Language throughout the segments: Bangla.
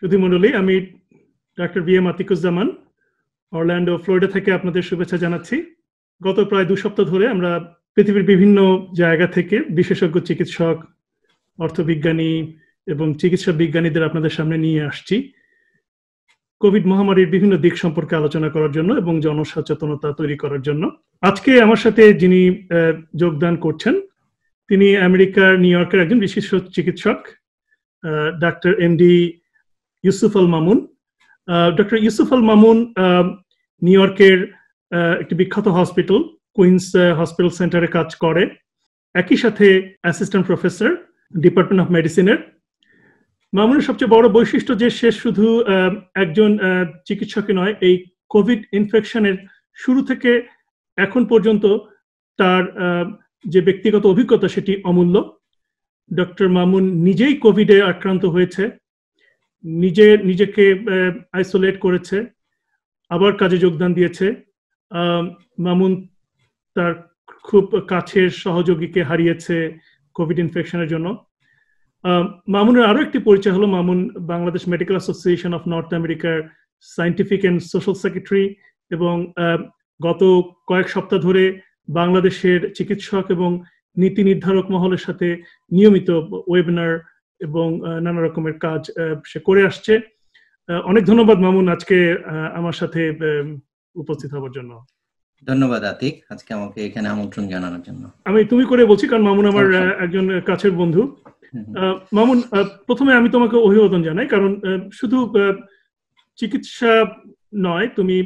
সুধীমণ্ডলী আমি doctor B M Atiquzzaman Orlando Florida থেকে আপনাদের শুভেচ্ছা জানাচ্ছি গত প্রায় দু সপ্তাহ ধরে আমরা পৃথিবীর বিভিন্ন জায়গা থেকে বিশেষজ্ঞ চিকিৎসক অর্থবিজ্ঞানী এবং চিকিৎসা বিজ্ঞানীদের আপনাদের সামনে নিয়ে আসছি কোভিড মহামারীর বিভিন্ন দিক সম্পর্কে আলোচনা করার জন্য এবং জনসচেতনতা তৈরি করার জন্য আজকে আমার সাথে যিনি যোগদান করছেন তিনি আমেরিকার নিউ ইয়র্কের একজন বিশিষ্ট চিকিৎসক doctor M D Yusuf Al Mamun doctor Yusuf Al Mamun New ইয়র্কের একটি বিখ্যাত হসপিটাল কুইন্স হসপিটাল সেন্টারে কাজ করে একই সাথে অ্যাসিস্ট্যান্ট প্রফেসর ডিপার্টমেন্ট অফ মেডিসিনের মামুনের সবচেয়ে বড় বৈশিষ্ট্য যে সে শুধু একজন চিকিৎসকই নয় এই কোভিড ইনফেকশনের শুরু থেকে এখন পর্যন্ত তার যে ব্যক্তিগত অভিজ্ঞতা সেটি অমূল্য ডক্টর মামুন নিজেই কোভিডে আক্রান্ত হয়েছে নিজে নিজেকে আইসোলেট করেছে আবার কাজে যোগদান দিয়েছে মামুন তার খুব কাছের সহযোগীকে হারিয়েছে কোভিড ইনফেকশনের জন্য মামুনের আরো একটি পরিচয় হলো Mamun Bangladesh medical association of north আমেরিকার সায়েন্টিফিক অ্যান্ড সোশ্যাল সেক্রেটারি এবং গত কয়েক সপ্তাহ ধরে বাংলাদেশের চিকিৎসক এবং নীতি নির্ধারক মহলের সাথে নিয়মিত ওয়েবিনার এবং নানা রকমের কাজ সে করে আসছে অনেক ধন্যবাদ মামুন আজকে আমার সাথে উপস্থিত হওয়ার জন্য ধন্যবাদ আতিক আজকে আমাকে এখানে আমন্ত্রণ জানানোর জন্য আমি তুমি করে বলছি কারণ মামুন আমার আচ্ছা। একজন কাছের বন্ধু মামুন প্রথমে আমি তোমাকে অভিবাদন জানাই কারণ শুধু চিকিৎসা নয় তুমি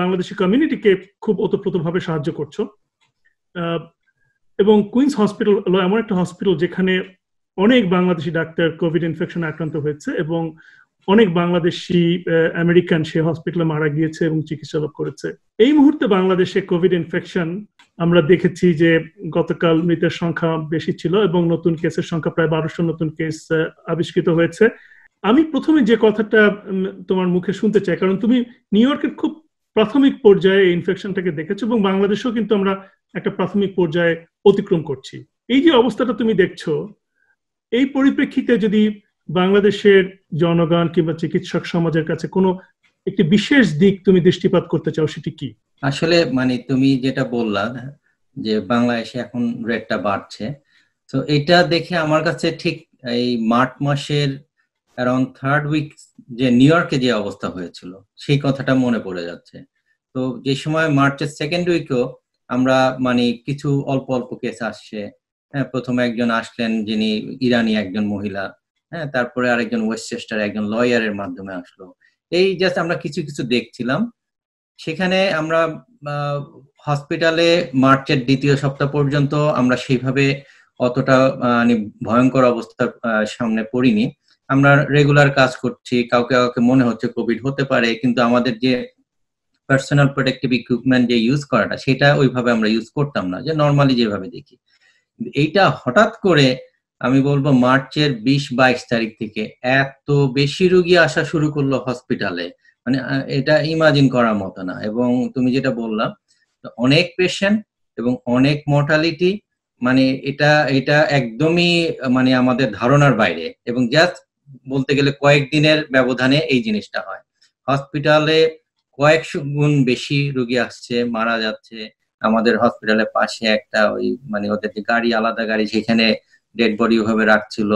বাংলাদেশি কমিউনিটিকে খুব ওতপ্রোতভাবে সাহায্য করছো এবং কুইন্স হসপিটাল হলো এমন একটা হসপিটাল যেখানে অনেক বাংলাদেশি ডাক্তার কোভিড ইনফেকশন আক্রান্ত হয়েছে এবং অনেক বাংলাদেশি আমেরিকান সে হসপিটালে মারা গিয়েছে এবং চিকিৎসা লাভ করেছে এই মুহূর্তে বাংলাদেশে কোভিড ইনফেকশন আমরা দেখেছি যে গতকাল মৃতের সংখ্যা বেশি ছিল এবং নতুন কেসের সংখ্যা প্রায় বারোশো নতুন কেস আবিষ্কৃত হয়েছে আমি প্রথমে যে কথাটা তোমার মুখে শুনতে চাই কারণ তুমি নিউ ইয়র্কের খুব প্রাথমিক পর্যায়ে ইনফেকশনটাকে দেখেছো এবং বাংলাদেশেও কিন্তু আমরা একটা প্রাথমিক পর্যায়ে অতিক্রম করছি এই যে অবস্থাটা তুমি দেখছো এই পরিপ্রেক্ষিতে যদি বাংলাদেশের জনগণ কিংবা চিকিৎসক সমাজের কাছে কোনো একটি বিশেষ দিক তুমি দৃষ্টিপাত করতে চাও সেটি কি আসলে মানে তুমি যেটা বললা যে বাংলাদেশে এখন রেটটা বাড়ছে তো এটা দেখে আমার কাছে ঠিক এই মার্চ মাসের অ্যারাউন্ড থার্ড উইক যে নিউ ইয়র্কে যে অবস্থা হয়েছিল সেই কথাটা মনে পড়ে যাচ্ছে তো যে সময় মার্চের সেকেন্ড উইকও আমরা মানে কিছু অল্প অল্প কেস আসছে হ্যাঁ প্রথমে একজন আসলেন যিনি ইরানি একজন মহিলা হ্যাঁ তারপরে আরেকজন ওয়েস্টচেস্টার একজন লয়ারের মাধ্যমে আসলো এই জাস্ট আমরা কিছু কিছু দেখছিলাম সেখানে আমরা হসপিটালে মার্চের দ্বিতীয় সপ্তাহ পর্যন্ত আমরা সেইভাবে অতটা মানে ভয়ঙ্কর অবস্থার সামনে পড়িনি আমরা রেগুলার কাজ করছি কাউকে কাউকে মনে হচ্ছে কোভিড হতে পারে কিন্তু আমাদের যে পার্সোনাল প্রোটেক্টিভ ইকুইপমেন্ট যে ইউজ করাটা সেটা ওইভাবে আমরা ইউজ করতাম না যে নর্মালি যেভাবে দেখি এইটা হঠাৎ করে আমি বলবো মার্চের বিশ বাইশ তারিখ থেকে এত বেশি রুগী আসা শুরু করলো হসপিটালে মানে এটা ইমাজিন করার মতো না এবং তুমি যেটা বললাম অনেক পেশেন্ট এবং অনেক মর্টালিটি মানে এটা এটা একদমই মানে আমাদের ধারণার বাইরে এবং জাস্ট বলতে গেলে কয়েকদিনের ব্যবধানে এই জিনিসটা হয় হসপিটালে কয়েকশো গুণ বেশি রুগী আসছে মারা যাচ্ছে আমাদের হসপিটালের পাশে একটা ওই মানে ওদের যে গাড়ি আলাদা গাড়ি সেখানে ডেড বডি ভাবে রাখছিল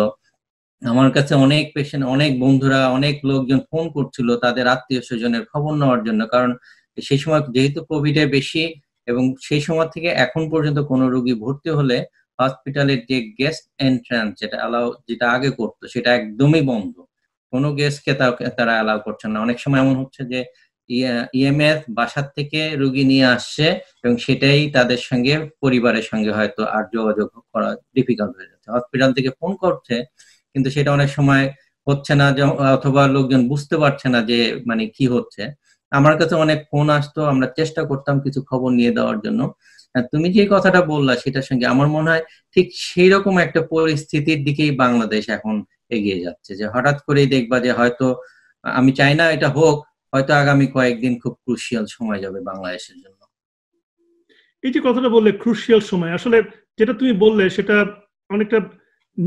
আমার কাছে অনেক পেশেন্ট অনেক বন্ধুরা অনেক লোকজন ফোন করছিল তাদের আত্মীয় স্বজনের খবর নেওয়ার জন্য কারণ সেই সময় যেহেতু কোভিড এ বেশি এবং সেই সময় থেকে এখন পর্যন্ত কোনো রোগী ভর্তি হলে হসপিটালের যে গেস্ট এন্ট্রান্স যেটা অ্যালাউ যেটা আগে করতো সেটা একদমই বন্ধ কোনো গেস্টকে তারা অ্যালাউ করছে না অনেক সময় এমন হচ্ছে যে ইয়ে, ইএমএফ বাসার থেকে রুগী নিয়ে আসছে এবং সেটাই তাদের সঙ্গে পরিবারের সঙ্গে হয়তো আর যোগাযোগ করা ডিফিকাল্ট হয়ে যাচ্ছে হসপিটাল থেকে ফোন করছে কিন্তু সেটা অনেক সময় হচ্ছে না অথবা লোকজন বুঝতে পারছে না যে মানে কি হচ্ছে আমার কাছে অনেক ফোন আসতো আমরা চেষ্টা করতাম কিছু খবর নিয়ে দেওয়ার জন্য তুমি যে কথাটা বললা সেটার সঙ্গে আমার মনে হয় ঠিক সেই রকম একটা পরিস্থিতির দিকেই বাংলাদেশ এখন এগিয়ে যাচ্ছে যে হঠাৎ করেই দেখবা যে হয়তো আমি চাই না এটা হোক হয়তো আগামী কয়েকদিন খুব ক্রুশিয়াল সময় যাবে বাংলাদেশের জন্য এই যে কথাটা বললে ক্রুশিয়াল সময় আসলে যেটা তুমি বললে সেটা অনেকটা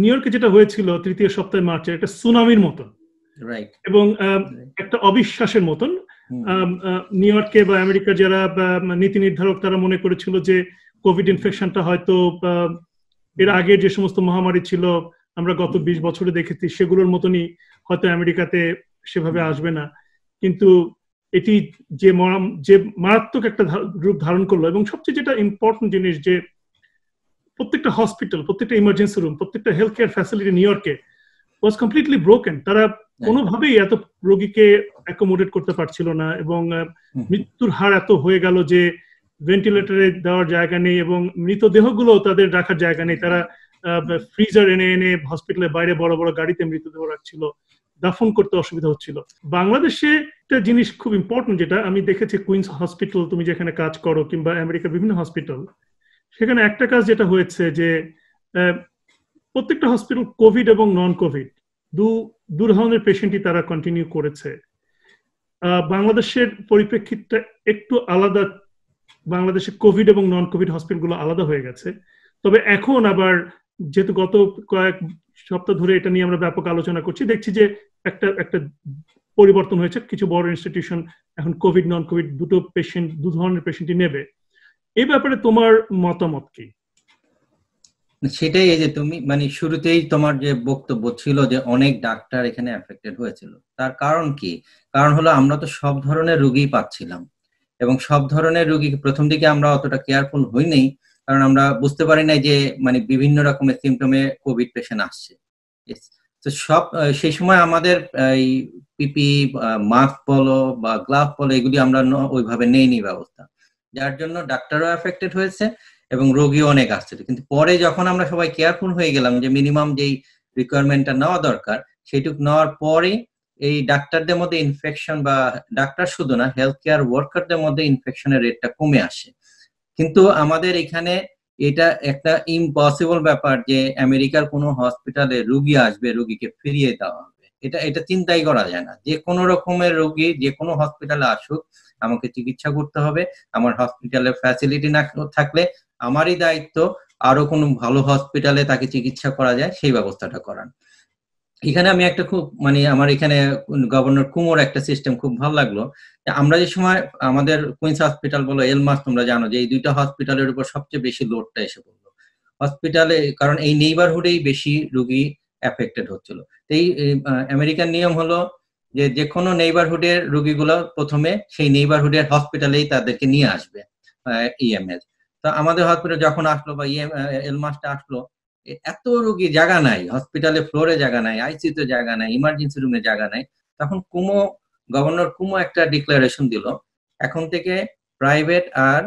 নিউ ইয়র্কে যেটা হয়েছিল তৃতীয় সপ্তাহে মার্চে একটা সুনামির মতন এবং একটা অবিশ্বাসের মতন নিউ ইয়র্কে বা আমেরিকা যারা মানে নীতি নির্ধারক তারা মনে করেছিল যে কোভিড ইনফেকশনটা হয়তো এর আগে যে সমস্ত মহামারী ছিল আমরা গত বিশ বছরে দেখেছি সেগুলোর মতনই হয়তো আমেরিকাতে সেভাবে আসবে না কিন্তু এটি যে যে মারাত্মক একটা রূপ ধারণ করলো এবং সবচেয়ে যেটা ইম্পর্টেন্ট জিনিস যে প্রত্যেকটা হসপিটাল প্রত্যেকটা ইমার্জেন্সি রুম প্রত্যেকটা হেলথ কেয়ার ফ্যাসিলিটি নিউ ইয়র্কে ওয়াজ কমপ্লিটলি ব্রোকেন তারা হ্যাঁ। কোনোভাবেই এত রোগীকে অ্যাকোমোডেট করতে পারছিল না এবং মৃত্যুর হার এত হয়ে গেল যে ভেন্টিলেটরে দেওয়ার জায়গা নেই এবং মৃতদেহগুলো তাদের রাখার জায়গা নেই তারা ফ্রিজার এনে এনে হসপিটালের বাইরে বড় বড় গাড়িতে মৃতদেহ রাখছিল দাফন করতে অসুবিধা হচ্ছিল বাংলাদেশে একটা জিনিস খুব ইম্পর্টেন্ট যেটা আমি দেখেছি কুইন্স হসপিটাল তুমি যেখানে কাজ করো কিংবা আমেরিকার বিভিন্ন হসপিটাল সেখানে একটা কাজ যেটা হয়েছে যে প্রত্যেকটা হসপিটাল কোভিড এবং নন কোভিড দু দু ধরনের পেশেন্টই তারা কন্টিনিউ করেছে বাংলাদেশের পরিপ্রেক্ষিতটা একটু আলাদা বাংলাদেশে কোভিড এবং নন কোভিড হসপিটালগুলো আলাদা হয়ে গেছে তবে এখন আবার যেহেতু গত কয়েক সপ্তাহ ধরে এটা নিয়ে আমরা ব্যাপক আলোচনা করছি দেখছি যে একটা একটা পরিবর্তন হয়েছে কিছু বড় ইনস্টিটিউশন এখন কোভিড নন কোভিড দুটো পেশেন্ট দু ধরনের পেশেন্টই নেবে এই ব্যাপারে তোমার মতামত কি সেটাই এই যে তুমি মানে শুরুতেই তোমার যে বক্তব্য ছিল যে অনেক ডাক্তার এখানে এফেক্টেড হয়েছিল তার কারণ কি কারণ হলো আমরা তো সব ধরনের রুগী পাচ্ছিলাম এবং সব ধরনের রুগী প্রথম দিকে আমরা অতটা কেয়ারফুল হই নাই কারণ আমরা বুঝতে পারি নাই যে মানে বিভিন্ন রকমের সিমটমে কোভিড পেশেন্ট আসছে তো সব সেই সময় আমাদের এই পিপি মাস্ক বলো বা গ্লাভ বলো এগুলি আমরা ওইভাবে নেইনি ব্যবস্থা যার জন্য ডাক্তারও এফেক্টেড হয়েছে এবং রোগীও অনেক আসছিল কিন্তু পরে যখন আমরা সবাই কেয়ারফুল হয়ে গেলাম যে মিনিমাম যেই রিকোয়ারমেন্টটা নেওয়া দরকার সেটুক নেওয়ার পরে এই ডাক্তারদের মধ্যে ইনফেকশন বা ডাক্তার শুধু না হেলথ কেয়ার ওয়ার্কারদের মধ্যে ইনফেকশনের রেটটা কমে আসে কিন্তু আমাদের এখানে এটা একটা ইম্পসিবল ব্যাপার যে আমেরিকার কোনো হসপিটালে রুগী আসবে রুগীকে ফিরিয়ে দেওয়া হবে এটা এটা চিন্তাই করা যায় না যে কোনো রকমের রুগী যে কোনো হসপিটালে আসুক আমাকে চিকিৎসা করতে হবে আমার হসপিটালে ফ্যাসিলিটি না থাকলে আমারই দায়িত্ব আরো কোনো ভালো হসপিটালে তাকে চিকিৎসা করা যায় সেই ব্যবস্থাটা করান এখানে আমি একটা খুব মানে আমার এখানে গভর্নর কুমোর একটা সিস্টেম খুব ভালো লাগলো আমরা যে সময় আমাদের কুইন্স হসপিটাল বলো এলমাস তোমরা জানো যে এই দুইটা হসপিটালের উপর সবচেয়ে বেশি লোডটা এসে পড়লো হসপিটালে কারণ এই নেইবারহুডেই বেশি রুগী অ্যাফেক্টেড হচ্ছিল এই আমেরিকান নিয়ম হলো যে যে কোনো নেইবারহুডের রুগীগুলো প্রথমে সেই নেইবারহুডের হসপিটালেই তাদেরকে নিয়ে আসবে ইএমএস e তো আমাদের হসপিটাল যখন আসলো বা ইএম e এলমাসটা আসলো এত রোগী জায়গা নাই হসপিটালে ফ্লোরে জায়গা নাই আইসিতে জায়গা নাই ইমার্জেন্সি রুমে জায়গা নাই তখন কুমো গভর্নর কুমো একটা ডিক্লারেশন দিল এখন থেকে প্রাইভেট আর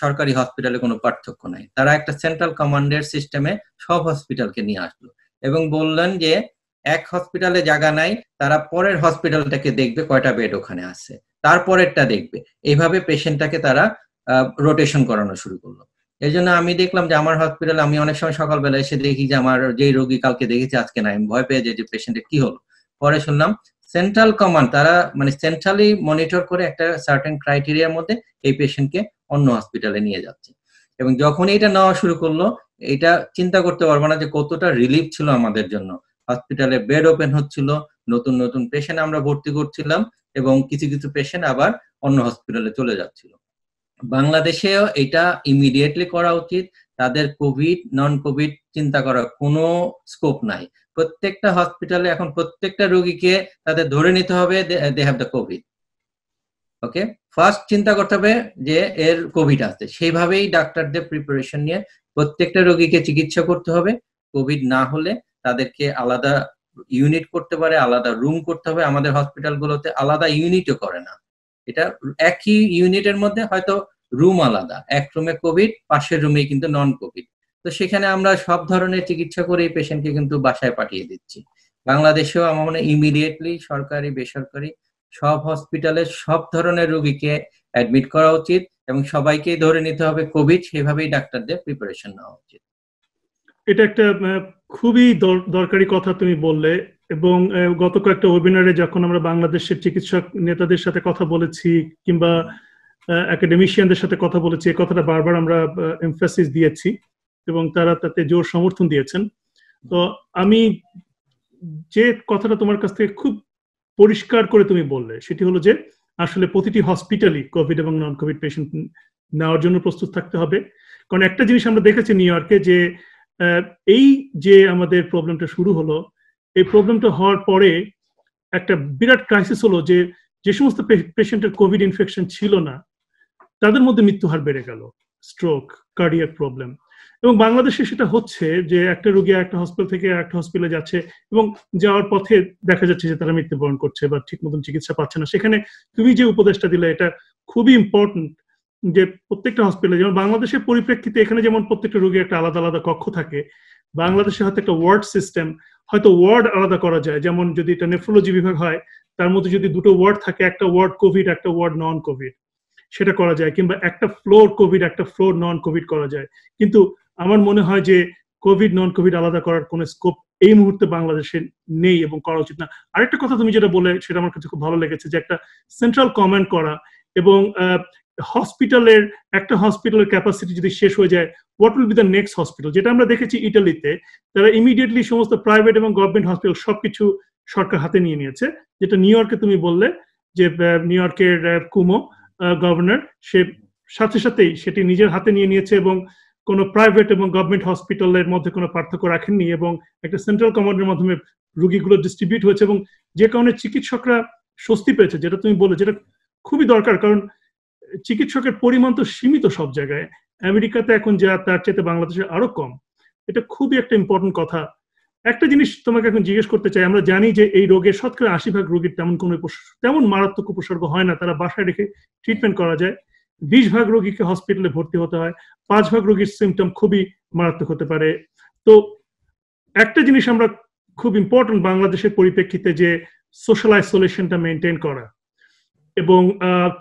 সরকারি হসপিটালে কোনো পার্থক্য নাই তারা একটা সেন্ট্রাল কমান্ডের সিস্টেমে সব হসপিটালকে নিয়ে আসলো এবং বললেন যে এক হসপিটালে জায়গা নাই তারা পরের হসপিটালটাকে দেখবে কয়টা বেড ওখানে আছে তারপরেরটা দেখবে এইভাবে পেশেন্টটাকে তারা রোটেশন করানো শুরু করলো এই জন্য আমি দেখলাম যে আমার হসপিটালে আমি অনেক সময় সকালবেলা এসে দেখি যে আমার যেই রোগী কালকে দেখেছি আজকে না আমি ভয় পেয়ে যে যে পেশেন্টের কি হলো পরে শুনলাম সেন্ট্রাল কমান্ড তারা মানে সেন্ট্রালি মনিটর করে একটা সার্টেন ক্রাইটেরিয়ার মধ্যে এই পেশেন্টকে অন্য হসপিটালে নিয়ে যাচ্ছে এবং যখন এটা নেওয়া শুরু করলো এটা চিন্তা করতে পারবো না যে কতটা রিলিফ ছিল আমাদের জন্য হসপিটালে বেড ওপেন হচ্ছিল নতুন নতুন পেশেন্ট আমরা ভর্তি করছিলাম এবং কিছু কিছু পেশেন্ট আবার অন্য হসপিটালে চলে যাচ্ছিল বাংলাদেশেও এটা ইমিডিয়েটলি করা উচিত তাদের কোভিড নন কোভিড চিন্তা করার কোনো স্কোপ নাই প্রত্যেকটা হসপিটালে এখন প্রত্যেকটা রোগীকে তাদের ধরে নিতে হবে they have the COVID okay first চিন্তা করতে হবে যে এর কোভিড আছে সেইভাবেই ডাক্তারদের প্রিপারেশন নিয়ে প্রত্যেকটা রোগীকে চিকিৎসা করতে হবে কোভিড না হলে তাদেরকে আলাদা ইউনিট করতে পারে আলাদা রুম করতে হবে আমাদের হসপিটালগুলোতে আলাদা ইউনিটও করে না এটা একই ইউনিটের মধ্যে হয়তো রুম আলাদা এক রুমে কোভিড পাশের রুমে কিন্তু নন কোভিড তো সেখানে আমরা সব ধরনের চিকিৎসা করে পেশেন্টকে কিন্তু বাসায় পাঠিয়ে দিচ্ছি বাংলাদেশেও আমার মনে ইমিডিয়েটলি সরকারি বেসরকারি সব হসপিটালে সব ধরনের রোগীকে অ্যাডমিট করা উচিত এবং সবাইকেই ধরে নিতে হবে কোভিড সেভাবেই ডাক্তারদের প্রিপারেশন নেওয়া উচিত এটা একটা খুবই দরকারি কথা তুমি বললে এবং গত কয়েকটা ওয়েবিনারে যখন আমরা বাংলাদেশের চিকিৎসক নেতাদের সাথে কথা বলেছি কিংবা একাডেমিশিয়ানদের সাথে কথা বলেছি এই কথাটা বারবার আমরা এমফাসিস দিয়েছি এবং তারা তাতে জোর সমর্থন দিয়েছেন তো আমি যে কথাটা তোমার কাছ থেকে খুব পরিষ্কার করে তুমি বললে সেটি হলো যে আসলে প্রতিটি হসপিটালই কোভিড এবং নন কোভিড পেশেন্ট নেওয়ার জন্য প্রস্তুত থাকতে হবে কারণ একটা জিনিস আমরা দেখেছি নিউ ইয়র্কে যে এই যে আমাদের প্রবলেমটা শুরু হলো এই প্রবলেমটা হওয়ার পরে একটা বিরাট ক্রাইসিস হলো যে যে সমস্ত পেশেন্টের কোভিড ইনফেকশন ছিল না তাদের মধ্যে মৃত্যু হার বেড়ে গেল স্ট্রোক কার্ডিয়াক প্রবলেম এবং বাংলাদেশে সেটা হচ্ছে যে একটা রোগী একটা হসপিটাল থেকে একটা হসপিটালে যাচ্ছে এবং যাওয়ার পথে দেখা যাচ্ছে যে তারা মৃত্যুবরণ করছে বা ঠিক মতন চিকিৎসা পাচ্ছে না সেখানে তুমি যে উপদেশটা দিলে এটা খুবই ইম্পর্টেন্ট যে প্রত্যেকটা হসপিটালে যেমন বাংলাদেশের পরিপ্রেক্ষিতে এখানে যেমন প্রত্যেকটা রোগী একটা আলাদা আলাদা কক্ষ থাকে বাংলাদেশে হয়তো একটা ওয়ার্ড সিস্টেম হয়তো ওয়ার্ড আলাদা করা যায় যেমন যদি এটা নেফ্রোলজি বিভাগ হয় তার মধ্যে যদি দুটো ওয়ার্ড থাকে একটা ওয়ার্ড কোভিড একটা ওয়ার্ড নন কোভিড সেটা করা যায় কিংবা একটা ফ্লোর কোভিড একটা ফ্লোর নন কোভিড করা যায় কিন্তু আমার মনে হয় যে কোভিড নন কোভিড আলাদা করার কোনো স্কোপ এই মুহূর্তে বাংলাদেশে নেই এবং করা উচিত না আরেকটা কথা তুমি যেটা বলে সেটা আমার কাছে খুব ভালো লেগেছে যে একটা সেন্ট্রাল কমান্ড করা এবং হসপিটালের একটা হসপিটালের ক্যাপাসিটি যদি শেষ হয়ে যায় what will be the next hospital যেটা আমরা দেখেছি ইটালিতে তারা ইমিডিয়েটলি সমস্ত প্রাইভেট এবং গভর্নমেন্ট হসপিটাল সবকিছু সরকার হাতে নিয়ে নিয়েছে যেটা নিউ ইয়র্কে তুমি বললে যে নিউ ইয়র্কের কুমো গভর্নর সে সাথে সাথেই সেটি নিজের হাতে নিয়ে নিয়েছে এবং কোনো প্রাইভেট এবং গভর্নমেন্ট হসপিটালের মধ্যে কোনো পার্থক্য রাখেননি এবং একটা সেন্ট্রাল কমান্ডের মাধ্যমে রুগীগুলো ডিস্ট্রিবিউট হয়েছে এবং যে কারণে চিকিৎসকরা স্বস্তি পেয়েছে যেটা তুমি বলো যেটা খুবই দরকার কারণ চিকিৎসকের পরিমাণ তো সীমিত সব জায়গায় আমেরিকাতে এখন যা তার চেয়ে বাংলাদেশে আরো কম এটা খুবই একটা ইম্পর্টেন্ট কথা একটা জিনিস তোমাকে এখন জিজ্ঞেস করতে চাই আমরা জানি যে এই রোগের শতকরা আশি ভাগ রোগীর তেমন কোনো তেমন মারাত্মক উপসর্গ হয় না তারা বাসায় রেখে ট্রিটমেন্ট করা যায় বিশ ভাগ রোগীকে হসপিটালে ভর্তি হতে হয় পাঁচ ভাগ রোগীর সিমটম খুবই মারাত্মক হতে পারে তো একটা জিনিস আমরা খুব ইম্পর্টেন্ট বাংলাদেশের পরিপ্রেক্ষিতে যে সোশ্যাল আইসোলেশনটা মেনটেন করা এবং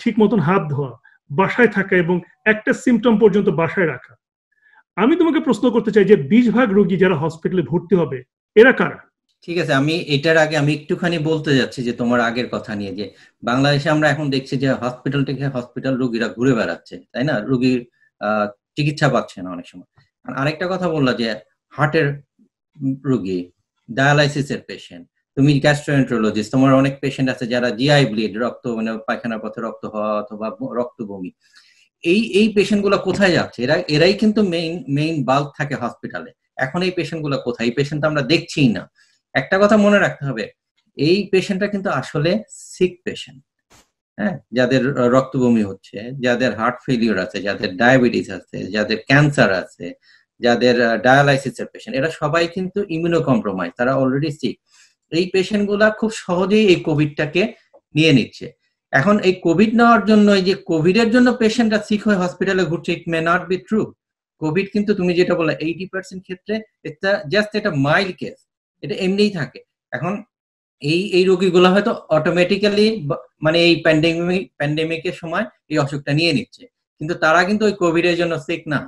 ঠিক মতন হাত ধোয়া বাসায় থাকা এবং একটা সিমটম পর্যন্ত বাসায় রাখা আমি তোমাকে প্রশ্ন করতে চাই যে বিশ ভাগ রোগী যারা হসপিটালে ভর্তি হবে এরা কারা ঠিক আছে আমি এটার আগে আমি একটুখানি বলতে যাচ্ছি যে তোমার আগের কথা নিয়ে যে বাংলাদেশে আমরা এখন দেখছি যে হসপিটাল থেকে হসপিটাল রোগীরা ঘুরে বেড়াচ্ছে তাই না রোগীর চিকিৎসা পাচ্ছে না অনেক সময় আর আরেকটা কথা বললা যে হার্টের রোগী এর পেশেন্ট তুমি গ্যাস্ট্রোএন্ট্রোলজিস্ট তোমার অনেক পেশেন্ট আছে যারা জিআই ব্লিড রক্ত মানে পায়খানার পথে রক্ত হওয়া অথবা রক্ত বমি এই এই গুলো কোথায় যাচ্ছে এরা এরাই কিন্তু মেইন মেইন বাল্ক থাকে হসপিটালে এখন এই পেশেন্টগুলো কোথায় এই পেশেন্ট আমরা দেখছিই না একটা কথা মনে রাখতে হবে এই পেশেন্টটা কিন্তু আসলে সিক পেশেন্ট হ্যাঁ যাদের রক্তভূমি হচ্ছে যাদের হার্ট ফেলিওর আছে যাদের ডায়াবেটিস আছে যাদের ক্যান্সার আছে যাদের ডায়ালাইসিসের পেশেন্ট এরা সবাই কিন্তু ইমিউনো কম্প্রোমাইজ তারা অলরেডি সিক এই গুলা খুব সহজেই এই কোভিডটাকে নিয়ে নিচ্ছে এখন এই কোভিড নেওয়ার জন্য এই যে কোভিডের জন্য পেশেন্টরা সিক হয়ে হসপিটালে ঘুরছে it may not be true COVID কিন্তু তুমি যেটা বললে এইটি পার্সেন্ট ক্ষেত্রে এটা জাস্ট এটা মাইল্ড কেস এটা এমনিই থাকে এখন এই এই রোগীগুলো হয়তো অটোমেটিক্যালি মানে এই প্যান্ডেমিক প্যান্ডেমিকের সময় এই অসুখটা নিয়ে নিচ্ছে কিন্তু তারা কিন্তু ওই কোভিডের জন্য সেক না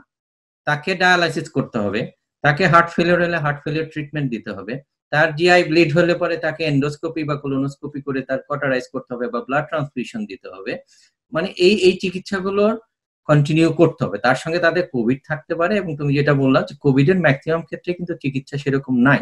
তাকে ডায়ালাইসিস করতে হবে তাকে হার্ট ফেলিয়র হলে হার্ট ফেলিওর ট্রিটমেন্ট দিতে হবে তার জিআই ব্লিড হলে পরে তাকে এন্ডোস্কোপি বা কোলোনোস্কোপি করে তার কটারাইজ করতে হবে বা ব্লাড ট্রান্সফিউশন দিতে হবে মানে এই এই চিকিৎসাগুলোর কন্টিনিউ করতে হবে তার সঙ্গে তাদের কোভিড থাকতে পারে এবং তুমি যেটা বললাম যে কোভিড এর ম্যাক্সিমাম ক্ষেত্রে কিন্তু চিকিৎসা সেরকম নাই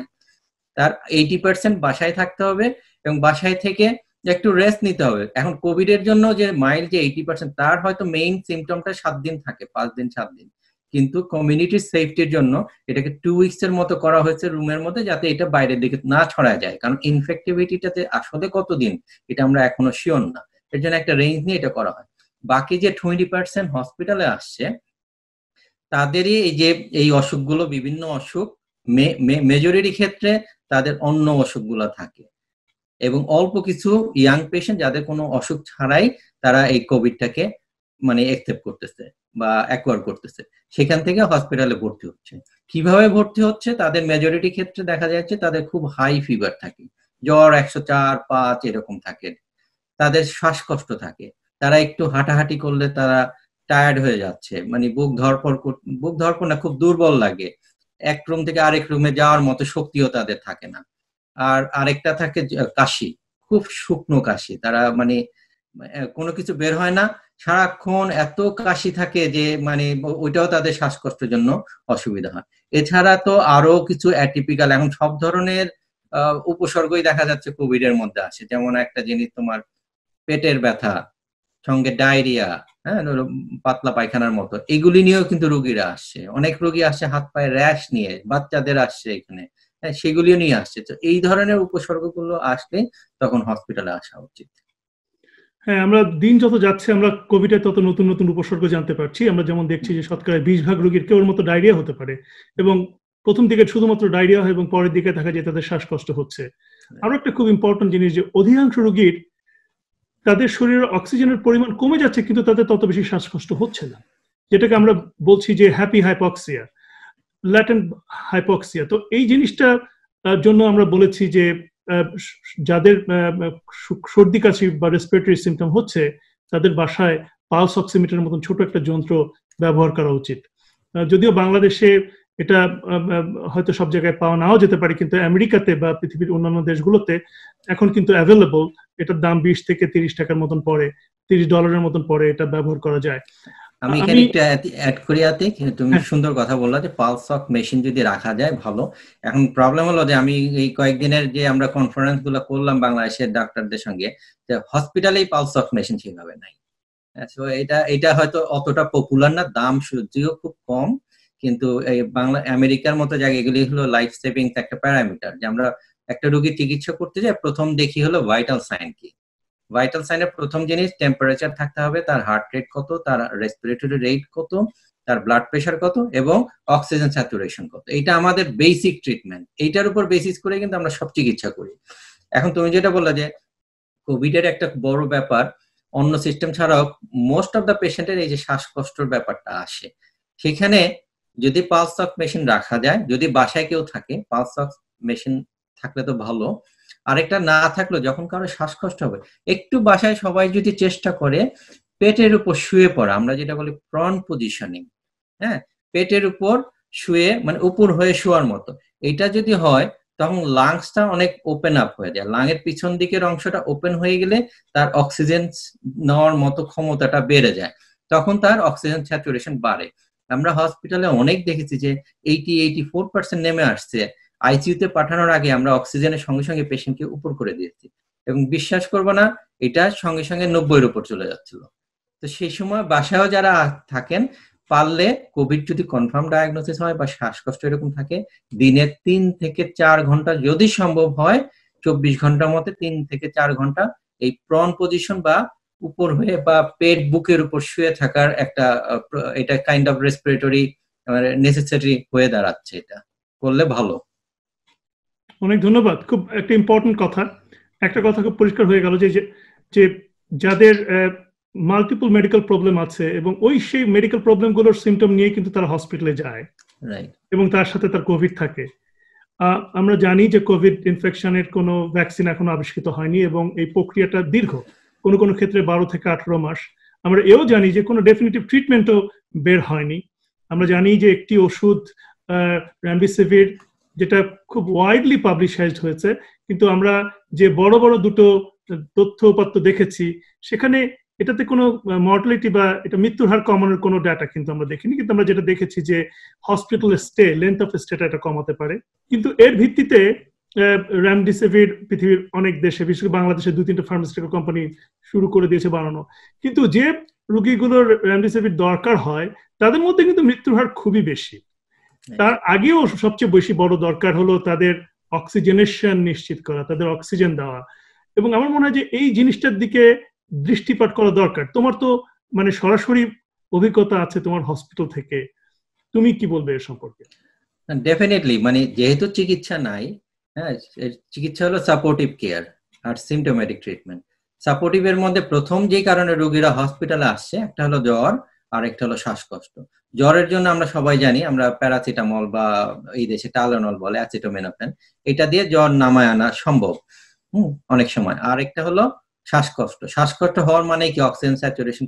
তার এইটি পার্সেন্ট বাসায় থাকতে হবে এবং বাসায় থেকে একটু রেস্ট নিতে হবে এখন কোভিড এর জন্য যে মাইল যে এইটি পার্সেন্ট তার হয়তো মেইন সিমটমটা সাত দিন থাকে পাঁচ দিন সাত দিন কিন্তু কমিউনিটি সেফটির জন্য এটাকে টু উইকস এর মতো করা হয়েছে রুমের মধ্যে যাতে এটা বাইরের দিকে না ছড়া যায় কারণ ইনফেক্টিভিটিটাতে আসলে কতদিন এটা আমরা এখনো শিওর না এর জন্য একটা রেঞ্জ নিয়ে এটা করা হয় বাকি যে টোয়েন্টি পার্সেন্ট হসপিটালে আসছে তাদেরই এই যে এই অসুখগুলো বিভিন্ন অসুখ মেজরিটি ক্ষেত্রে তাদের অন্য অসুখগুলো থাকে এবং অল্প কিছু ইয়াং পেশেন্ট যাদের কোনো অসুখ ছাড়াই তারা এই কোভিডটাকে মানে একসেপ্ট করতেছে বা অ্যাকোয়ার করতেছে সেখান থেকে হসপিটালে ভর্তি হচ্ছে কিভাবে ভর্তি হচ্ছে তাদের মেজরিটি ক্ষেত্রে দেখা যাচ্ছে তাদের খুব হাই ফিভার থাকে জ্বর একশো চার পাঁচ এরকম থাকে তাদের শ্বাসকষ্ট থাকে তারা একটু হাঁটাহাঁটি করলে তারা টায়ার্ড হয়ে যাচ্ছে মানে বুক ধরপর বুক ধরপর না খুব দুর্বল লাগে এক রুম থেকে আরেক রুমে যাওয়ার মতো শক্তিও তাদের থাকে না আর আরেকটা থাকে কাশি খুব শুকনো কাশি তারা মানে কোনো কিছু বের হয় না সারাক্ষণ এত কাশি থাকে যে মানে ওইটাও তাদের শ্বাসকষ্টের জন্য অসুবিধা হয় এছাড়া তো আরো কিছু অ্যাটিপিক্যাল এখন সব ধরনের উপসর্গই দেখা যাচ্ছে কোভিড এর মধ্যে আসে যেমন একটা জিনিস তোমার পেটের ব্যথা সঙ্গে ডায়রিয়া হ্যাঁ পাতলা পায়খানার মতো এগুলি নিয়েও কিন্তু রুগীরা আসছে অনেক রুগী আসছে হাত পায়ে র্যাশ নিয়ে বাচ্চাদের আসছে এখানে হ্যাঁ সেগুলিও নিয়ে আসছে তো এই ধরনের উপসর্গগুলো আসলে তখন হসপিটালে আসা উচিত হ্যাঁ আমরা দিন যত যাচ্ছে আমরা কোভিডের তত নতুন নতুন উপসর্গ জানতে পারছি আমরা যেমন দেখছি যে শতকরা বিশ ভাগ রোগীর কেউর মতো ডায়রিয়া হতে পারে এবং প্রথম দিকে শুধুমাত্র ডায়রিয়া হয় এবং পরের দিকে দেখা যায় তাদের শ্বাসকষ্ট হচ্ছে হ্যাঁ। আরো একটা খুব ইম্পর্টেন্ট জিনিস যে অধিকাংশ রুগীর তাদের শরীরে অক্সিজেনের পরিমাণ কমে যাচ্ছে কিন্তু তাদের তত বেশি শ্বাসকষ্ট হচ্ছে না যেটাকে আমরা বলছি যে হ্যাপি হাইপক্সিয়া ল্যাটেন হাইপক্সিয়া তো এই জিনিসটা জন্য আমরা বলেছি যে যাদের সর্দি কাশি বা রেসপিরেটরি সিমটম হচ্ছে তাদের বাসায় পালস অক্সিমিটার মতন ছোট একটা যন্ত্র ব্যবহার করা উচিত যদিও বাংলাদেশে এটা হয়তো সব জায়গায় পাওয়া নাও যেতে পারে কিন্তু আমেরিকাতে বা পৃথিবীর অন্যান্য দেশগুলোতে এখন কিন্তু অ্যাভেলেবল এটার দাম বিশ থেকে তিরিশ টাকার মতন পড়ে তিরিশ ডলারের মতন পড়ে এটা ব্যবহার করা যায় আমি এখানে একটা অ্যাড করি আতে তুমি হ্যাঁ। সুন্দর কথা বললা যে পালস অফ মেশিন যদি রাখা যায় ভালো এখন প্রবলেম হলো যে আমি এই কয়েকদিনের যে আমরা কনফারেন্স গুলো করলাম বাংলাদেশের ডাক্তারদের সঙ্গে যে হসপিটালেই পালস অফ মেশিন সেভাবে নাই হ্যাঁ, এটা এটা হয়তো অতটা পপুলার না দাম যদিও খুব কম কিন্তু এই বাংলা আমেরিকার মতো জায়গায় এগুলি হলো লাইফ সেভিং একটা প্যারামিটার যে আমরা একটা রোগী চিকিৎসা করতে যাই প্রথম দেখি হলো ভাইটাল সাইন কি ভাইটাল সাইনের প্রথম জিনিস টেম্পারেচার থাকতে হবে তার হার্ট রেট কত তার রেসপিরেটরি রেট কত তার ব্লাড প্রেশার কত এবং অক্সিজেন স্যাচুরেশন কত এটা আমাদের বেসিক ট্রিটমেন্ট এইটার উপর বেসিস করে কিন্তু আমরা সব চিকিৎসা করি এখন তুমি যেটা বললে যে কোভিড এর একটা বড় ব্যাপার অন্য সিস্টেম ছাড়াও মোস্ট অফ দ্য পেশেন্টের এই যে শ্বাসকষ্টর ব্যাপারটা আসে সেখানে যদি পালস অক্স মেশিন রাখা যায় যদি বাসায় কেউ থাকে পালস অক্স মেশিন থাকলে তো ভালো আরেকটা না থাকলো যখন কারো শ্বাসকষ্ট হবে একটু বাসায় সবাই যদি চেষ্টা করে পেটের উপর শুয়ে পড়া আমরা যেটা বলি প্রন পজিশনিং হ্যাঁ পেটের উপর শুয়ে মানে উপর হয়ে শোয়ার মতো এটা যদি হয় তখন লাংসটা অনেক ওপেন আপ হয়ে যায় লাংয়ের পিছন দিকের অংশটা ওপেন হয়ে গেলে তার অক্সিজেন নেওয়ার মতো ক্ষমতাটা বেড়ে যায় তখন তার অক্সিজেন স্যাচুরেশন বাড়ে আমরা হসপিটালে অনেক দেখেছি যে এইটি এইটি ফোর পার্সেন্ট নেমে আসছে আইসিইউতে পাঠানোর আগে আমরা অক্সিজেনের সঙ্গে সঙ্গে পেশেন্টকে উপর করে দিয়েছি এবং বিশ্বাস করব না এটা সঙ্গে সঙ্গে নব্বইয়ের উপর চলে যাচ্ছিল তো সেই সময় বাসায়ও যারা থাকেন পারলে কোভিড যদি কনফার্ম ডায়াগনোসিস হয় বা শ্বাসকষ্ট এরকম থাকে দিনে তিন থেকে চার ঘন্টা যদি সম্ভব হয় চব্বিশ ঘন্টার মধ্যে তিন থেকে চার ঘন্টা এই প্রন পজিশন বা উপর হয়ে বা পেট বুকের উপর শুয়ে থাকার একটা এটা কাইন্ড অফ রেসপিরেটরি নেসেসারি হয়ে দাঁড়াচ্ছে এটা করলে ভালো অনেক ধন্যবাদ খুব একটা ইম্পর্টেন্ট কথা একটা কথা খুব পরিষ্কার হয়ে গেল যে যে যাদের মাল্টিপল মেডিকেল প্রবলেম আছে এবং ওই সেই মেডিকেল প্রবলেম গুলোর সিমটম নিয়ে কিন্তু তারা হসপিটালে যায় এবং তার সাথে তার কোভিড থাকে আমরা জানি যে কোভিড ইনফেকশনের কোনো ভ্যাকসিন এখনো আবিষ্কৃত হয়নি এবং এই প্রক্রিয়াটা দীর্ঘ কোনো কোনো ক্ষেত্রে বারো থেকে আঠারো মাস আমরা এও জানি যে কোনো ডেফিনেটিভ ট্রিটমেন্টও বের হয়নি আমরা জানি যে একটি ওষুধ র্যামবিসিভির যেটা খুব ওয়াইডলি পাবলিশাইজড হয়েছে কিন্তু আমরা যে বড় বড় দুটো তথ্য উপাত্ত দেখেছি সেখানে এটাতে কোনো মর্টালিটি বা এটা মৃত্যুর হার কমানোর কোনো ডাটা কিন্তু আমরা দেখিনি কিন্তু আমরা যেটা দেখেছি যে হসপিটাল স্টে লেন্থ অফ স্টেটা এটা কমাতে পারে কিন্তু এর ভিত্তিতে র্যামডিসেভির পৃথিবীর অনেক দেশে বিশেষ করে বাংলাদেশে দু তিনটা ফার্মাসিউটিক্যাল কোম্পানি শুরু করে দিয়েছে বানানো কিন্তু যে রুগীগুলোর র্যামডিসেভির দরকার হয় তাদের মধ্যে কিন্তু মৃত্যুর হার খুবই বেশি তার আগেও সবচেয়ে বেশি বড় দরকার হলো তাদের অক্সিজেনেশন নিশ্চিত করা তাদের অক্সিজেন দেওয়া এবং আমার মনে হয় যে এই জিনিসটার দিকে দৃষ্টিপাত করা দরকার তোমার তো মানে সরাসরি অভিজ্ঞতা আছে তোমার হসপিটাল থেকে তুমি কি বলবে এ সম্পর্কে ডেফিনেটলি মানে যেহেতু চিকিৎসা নাই হ্যাঁ চিকিৎসা হলো সাপোর্টিভ কেয়ার আর সিমটোমেটিক ট্রিটমেন্ট সাপোর্টিভ এর মধ্যে প্রথম যে কারণে রোগীরা হসপিটালে আসছে একটা হলো জ্বর আর একটা হলো শ্বাসকষ্ট জ্বরের জন্য আমরা সবাই জানি আমরা প্যারাসিটামল বা এই দেশে টালানল বলে অ্যাসিটোমেনোফেন এটা দিয়ে জ্বর নামায় আনা সম্ভব হুম অনেক সময় আর একটা হলো শ্বাসকষ্ট শ্বাসকষ্ট হওয়ার মানে কি অক্সিজেন স্যাচুরেশন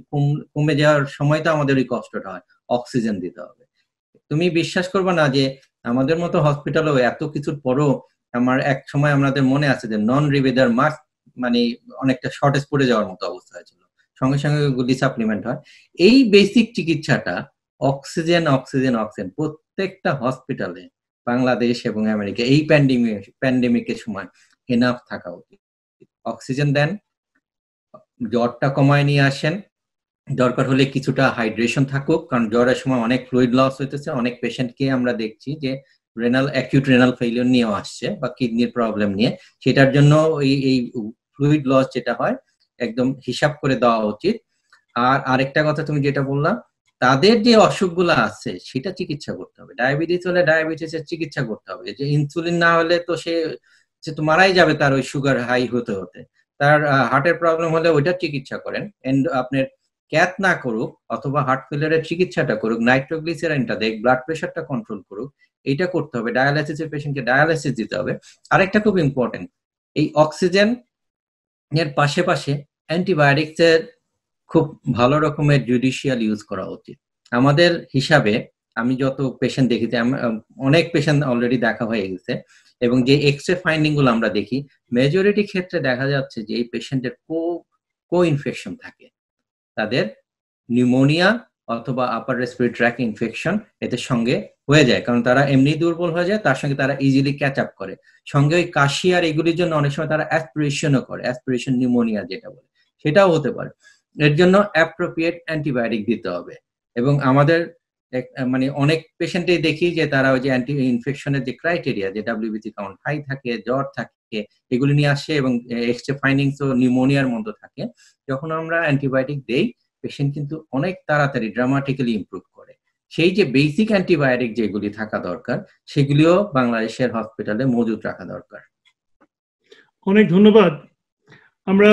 কমে যাওয়ার সময় তো আমাদের ওই কষ্টটা হয় অক্সিজেন দিতে হবে তুমি বিশ্বাস করবে না যে আমাদের মতো হসপিটালেও এত কিছুর পরও আমার এক সময় আমাদের মনে আছে যে নন রিভেদার মাস্ক মানে অনেকটা শর্টেজ পড়ে যাওয়ার মতো অবস্থা হয়েছিল সঙ্গে সঙ্গে গুলি সাপ্লিমেন্ট হয় এই বেসিক চিকিৎসাটা অক্সিজেন অক্সিজেন অক্সিজেন প্রত্যেকটা হসপিটালে বাংলাদেশ এবং আমেরিকা এই প্যান্ডেমিক প্যান্ডেমিকের সময় এনাফ থাকা উচিত অক্সিজেন দেন জ্বরটা কমায় নিয়ে আসেন দরকার হলে কিছুটা হাইড্রেশন থাকুক কারণ জ্বরের সময় অনেক ফ্লুইড লস হইতেছে অনেক পেশেন্টকে আমরা দেখছি যে রেনাল অ্যাকিউট রেনাল ফেইলিয়ার নিয়েও আসছে বা কিডনির প্রবলেম নিয়ে সেটার জন্য এই এই ফ্লুইড লস যেটা হয় একদম হিসাব করে দেওয়া উচিত আর আরেকটা কথা তুমি যেটা বললা তাদের যে অসুখগুলো আছে সেটা চিকিৎসা করতে হবে ডায়াবেটিস হলে ডায়াবেটিসের চিকিৎসা করতে হবে যে ইনসুলিন না হলে তো সে যে তো মারাই যাবে তার ওই সুগার হাই হতে হতে তার হার্টের প্রবলেম হলে ওইটা চিকিৎসা করেন এন্ড আপনার ক্যাথ না করুক অথবা হার্ট ফেলিয়ারের চিকিৎসাটা করুক নাইট্রোগ্লিসেরাইনটা দেখ ব্লাড প্রেশারটা কন্ট্রোল করুক এইটা করতে হবে ডায়ালাইসিসের পেশেন্টকে ডায়ালাইসিস দিতে হবে আরেকটা খুব ইম্পর্টেন্ট এই অক্সিজেন এর পাশে পাশে অ্যান্টিবায়োটিক্সের খুব ভালো রকমের জুডিশিয়াল ইউজ করা উচিত আমাদের হিসাবে আমি যত পেশেন্ট দেখি অনেক পেশেন্ট অলরেডি দেখা হয়ে গেছে এবং যে এক্সরে ফাইন্ডিং গুলো আমরা দেখি মেজরিটি ক্ষেত্রে দেখা যাচ্ছে যে এই পেশেন্টের কো কো ইনফেকশন থাকে তাদের নিউমোনিয়া অথবা আপার রেসপিরি ট্র্যাক ইনফেকশন এতে সঙ্গে হয়ে যায় কারণ তারা এমনি দুর্বল হয়ে যায় তার সঙ্গে তারা ইজিলি ক্যাচ আপ করে সঙ্গে ওই কাশি আর এগুলির জন্য অনেক সময় তারা অ্যাসপিরেশনও করে অ্যাসপিরেশন নিউমোনিয়া যেটা বলে সেটাও হতে পারে এর জন্য অ্যাপ্রোপ্রিয়েট অ্যান্টিবায়োটিক দিতে হবে এবং আমাদের মানে অনেক পেশেন্টে দেখি যে তারা ওই যে অ্যান্টি ইনফেকশনের যে ক্রাইটেরিয়া যে ডাব্লিউবিসি কাউন্ট হাই থাকে জ্বর থাকে থাকে এগুলি নিয়ে আসে এবং এক্সট্রে ফাইন্ডিংস ও নিউমোনিয়ার মতো থাকে যখন আমরা অ্যান্টিবায়োটিক দেই পেশেন্ট কিন্তু অনেক তাড়াতাড়ি ড্রামাটিক্যালি ইম্প্রুভ করে সেই যে বেসিক অ্যান্টিবায়োটিক যেগুলি থাকা দরকার সেগুলিও বাংলাদেশের হসপিটালে মজুদ রাখা দরকার অনেক ধন্যবাদ আমরা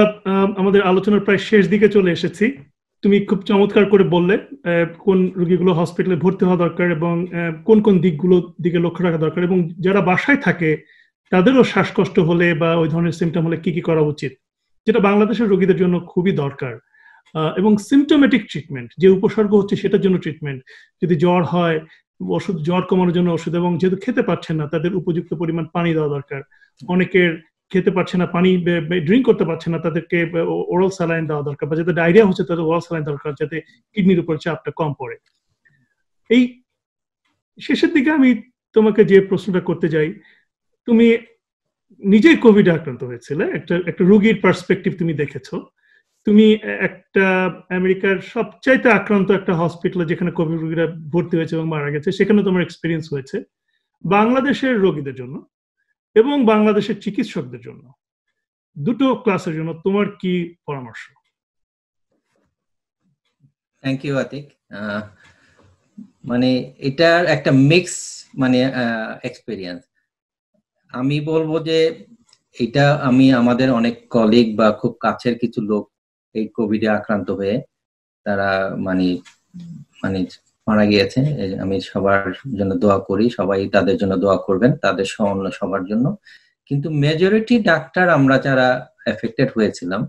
আমাদের আলোচনার প্রায় শেষ দিকে চলে এসেছি তুমি খুব চমৎকার করে বললে কোন রোগীগুলো হসপিটালে ভর্তি হওয়া দরকার এবং কোন কোন দিকগুলো দিকে লক্ষ্য রাখা দরকার এবং যারা বাসায় থাকে তাদেরও শ্বাসকষ্ট হলে বা ওই ধরনের সিমটম হলে কি কি করা উচিত যেটা বাংলাদেশের রোগীদের জন্য খুবই দরকার এবং সিমটোমেটিক ট্রিটমেন্ট যে উপসর্গ হচ্ছে সেটার জন্য ট্রিটমেন্ট যদি জ্বর হয় ওষুধ জ্বর কমানোর জন্য ওষুধ এবং যেহেতু খেতে পারছেন না তাদের উপযুক্ত পরিমাণ পানি দেওয়া দরকার অনেকের খেতে পারছে না পানি ড্রিঙ্ক করতে পারছে না তাদেরকে ওরাল স্যালাইন দেওয়া দরকার বা যাদের ডায়রিয়া হচ্ছে তাদের ওরাল স্যালাইন দরকার যাতে কিডনির উপর চাপটা কম পড়ে এই শেষের দিকে আমি তোমাকে যে প্রশ্নটা করতে যাই তুমি নিজেই কোভিড আক্রান্ত হয়েছিলে একটা একটা রোগীর পার্সপেক্টিভ তুমি দেখেছো তুমি একটা আমেরিকার সবচাইতে আক্রান্ত একটা হসপিটালে যেখানে কোভিড রোগীরা ভর্তি হয়েছে এবং মারা গেছে সেখানে তোমার এক্সপিরিয়েন্স হয়েছে বাংলাদেশের রোগীদের জন্য এবং বাংলাদেশের চিকিৎসকদের জন্য দুটো ক্লাসের জন্য তোমার কি পরামর্শ থ্যাংক ইউ আতিক মানে এটার একটা মিক্স মানে এক্সপিরিয়েন্স আমি বলবো যে এটা আমি আমাদের অনেক কলিগ বা খুব কাছের কিছু লোক এই কোভিডে আক্রান্ত হয়ে তারা মানে মানে মারা গিয়েছে আমি সবার জন্য দোয়া করি সবাই তাদের জন্য দোয়া করবেন তাদের অন্য সবার জন্য কিন্তু মেজরিটি ডাক্তার আমরা যারা এফেক্টেড হয়েছিলাম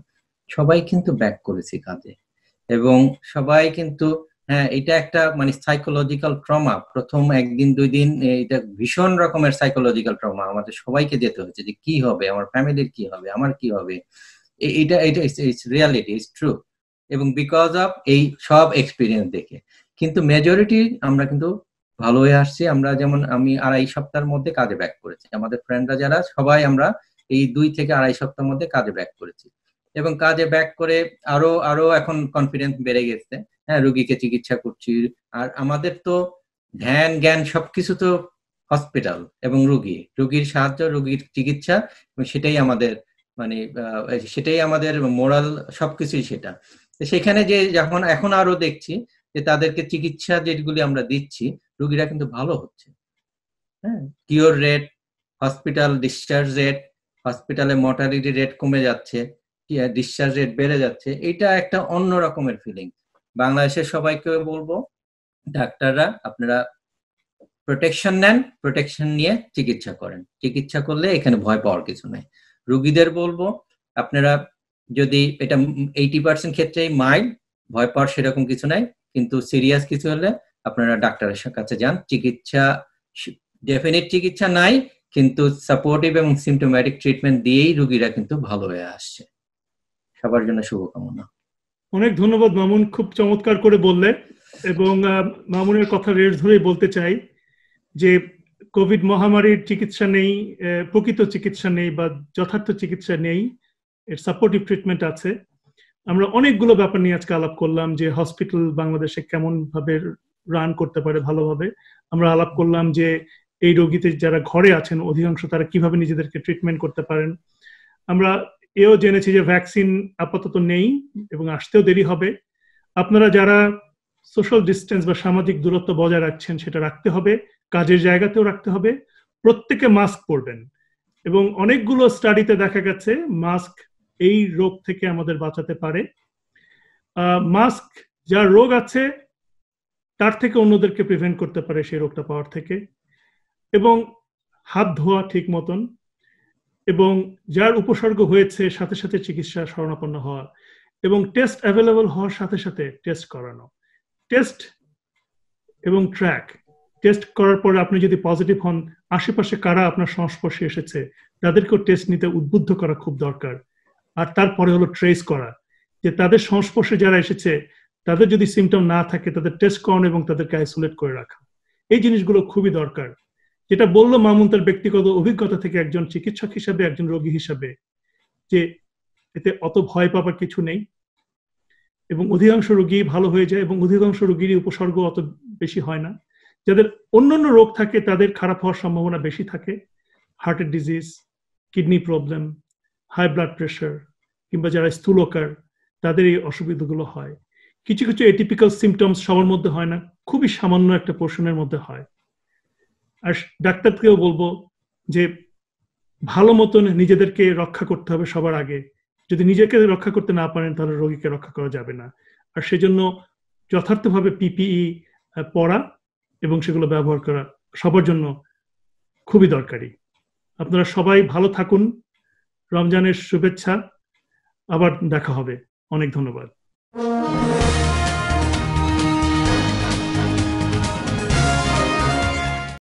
সবাই কিন্তু ব্যাক করেছি কাজে এবং সবাই কিন্তু হ্যাঁ এটা একটা মানে সাইকোলজিক্যাল ট্রমা প্রথম একদিন দুই দিন এটা ভীষণ রকমের সাইকোলজিক্যাল ট্রমা আমাদের সবাইকে যেতে হচ্ছে যে কি হবে আমার ফ্যামিলির কি হবে আমার কি হবে এটা এটা ইটস রিয়ালিটি ইটস ট্রু এবং বিকজ অফ এই সব এক্সপিরিয়েন্স দেখে কিন্তু মেজরিটি আমরা কিন্তু ভালো হয়ে আসছি আমরা যেমন আমি আড়াই সপ্তাহের মধ্যে কাজে ব্যাক করেছি আমাদের ফ্রেন্ডরা যারা সবাই আমরা এই দুই থেকে আড়াই সপ্তাহের মধ্যে কাজে ব্যাক করেছি এবং কাজে ব্যাক করে আরো আরো এখন কনফিডেন্স বেড়ে গেছে হ্যাঁ রোগীকে চিকিৎসা করছি আর আমাদের তো ধ্যান জ্ঞান সবকিছু তো হসপিটাল এবং রুগী রুগীর সাহায্য রুগীর চিকিৎসা সেটাই আমাদের মানে সেটাই আমাদের মোরাল সবকিছুই সেটা সেখানে যে যখন এখন আরো দেখছি যে তাদেরকে চিকিৎসা যেগুলি আমরা দিচ্ছি রুগীরা কিন্তু ভালো হচ্ছে হ্যাঁ cure rate hospital discharge rate হসপিটালে মর্টালিটি রেট কমে যাচ্ছে ডিসচার্জ রেট বেড়ে যাচ্ছে এটা একটা অন্য রকমের ফিলিং বাংলাদেশের সবাইকে বলবো ডাক্তাররা আপনারা প্রোটেকশন নেন প্রোটেকশন নিয়ে চিকিৎসা করেন চিকিৎসা করলে এখানে ভয় পাওয়ার কিছু নেই রুগীদের বলবো আপনারা যদি এটা এইটি পার্সেন্ট ক্ষেত্রেই মাইল ভয় পাওয়ার সেরকম কিছু নাই কিন্তু সিরিয়াস কিছু হলে আপনারা ডাক্তারের কাছে যান চিকিৎসা ডেফিনেট চিকিৎসা নাই কিন্তু সাপোর্টিভ এবং সিমটোম্যাটিক ট্রিটমেন্ট দিয়েই রুগীরা কিন্তু ভালো হয়ে আসছে সবার জন্য শুভকামনা অনেক ধন্যবাদ মামুন খুব চমৎকার করে বললে এবং মামুনের কথা রেট ধরেই বলতে চাই যে কোভিড মহামারীর চিকিৎসা নেই প্রকৃত চিকিৎসা নেই বা যথার্থ চিকিৎসা নেই এর সাপোর্টিভ ট্রিটমেন্ট আছে আমরা অনেকগুলো ব্যাপার নিয়ে আজকে আলাপ করলাম যে হসপিটাল বাংলাদেশে কেমন ভাবে রান করতে পারে ভালোভাবে আমরা আলাপ করলাম যে এই রোগীতে যারা ঘরে আছেন অধিকাংশ তারা কিভাবে নিজেদেরকে ট্রিটমেন্ট করতে পারেন আমরা এও জেনেছি যে ভ্যাকসিন আপাতত নেই এবং আসতেও দেরি হবে আপনারা যারা সোশ্যাল ডিস্টেন্স বা সামাজিক দূরত্ব বজায় রাখছেন সেটা রাখতে হবে কাজের জায়গাতেও রাখতে হবে প্রত্যেকে মাস্ক পরবেন এবং অনেকগুলো স্টাডিতে দেখা গেছে মাস্ক এই রোগ থেকে আমাদের বাঁচাতে পারে মাস্ক যার রোগ আছে তার থেকে অন্যদেরকে প্রিভেন্ট করতে পারে সেই রোগটা পাওয়ার থেকে এবং হাত ধোয়া ঠিক মতন এবং যার উপসর্গ হয়েছে সাথে সাথে চিকিৎসা স্মরণাপন্ন হওয়া এবং টেস্ট অ্যাভেলেবল হওয়ার সাথে সাথে টেস্ট করানো টেস্ট এবং ট্র্যাক টেস্ট করার পর আপনি যদি পজিটিভ হন আশেপাশে কারা আপনার সংস্পর্শে এসেছে তাদেরকেও টেস্ট নিতে উদ্বুদ্ধ করা খুব দরকার আর তারপরে হলো ট্রেস করা যে তাদের সংস্পর্শে যারা এসেছে তাদের যদি সিমটম না থাকে তাদের টেস্ট করানো এবং তাদেরকে আইসোলেট করে রাখা এই জিনিসগুলো খুবই দরকার যেটা বললো মামুন তার ব্যক্তিগত অভিজ্ঞতা থেকে একজন চিকিৎসক হিসাবে একজন রোগী হিসাবে যে এতে অত ভয় পাবার কিছু নেই এবং অধিকাংশ রোগী ভালো হয়ে যায় এবং অধিকাংশ রোগীরই উপসর্গ অত বেশি হয় না যাদের অন্যান্য রোগ থাকে তাদের খারাপ হওয়ার সম্ভাবনা বেশি থাকে হার্টের disease kidney problem high blood pressure কিংবা যারা স্থূলকার তাদের এই অসুবিধাগুলো হয় কিছু কিছু এটিপিক্যাল সিমটমস সবার মধ্যে হয় না খুবই সামান্য একটা পোর্শনের মধ্যে হয় আর ডাক্তারকেও বলবো যে ভালো মতন নিজেদেরকে রক্ষা করতে হবে সবার আগে যদি নিজেকে রক্ষা করতে না পারেন তাহলে রোগীকে রক্ষা করা যাবে না আর সেজন্য যথার্থভাবে পিপিই পড়া এবং সেগুলো ব্যবহার করা সবার জন্য খুবই দরকারি আপনারা সবাই ভালো থাকুন রমজানের শুভেচ্ছা আবার দেখা হবে অনেক ধন্যবাদ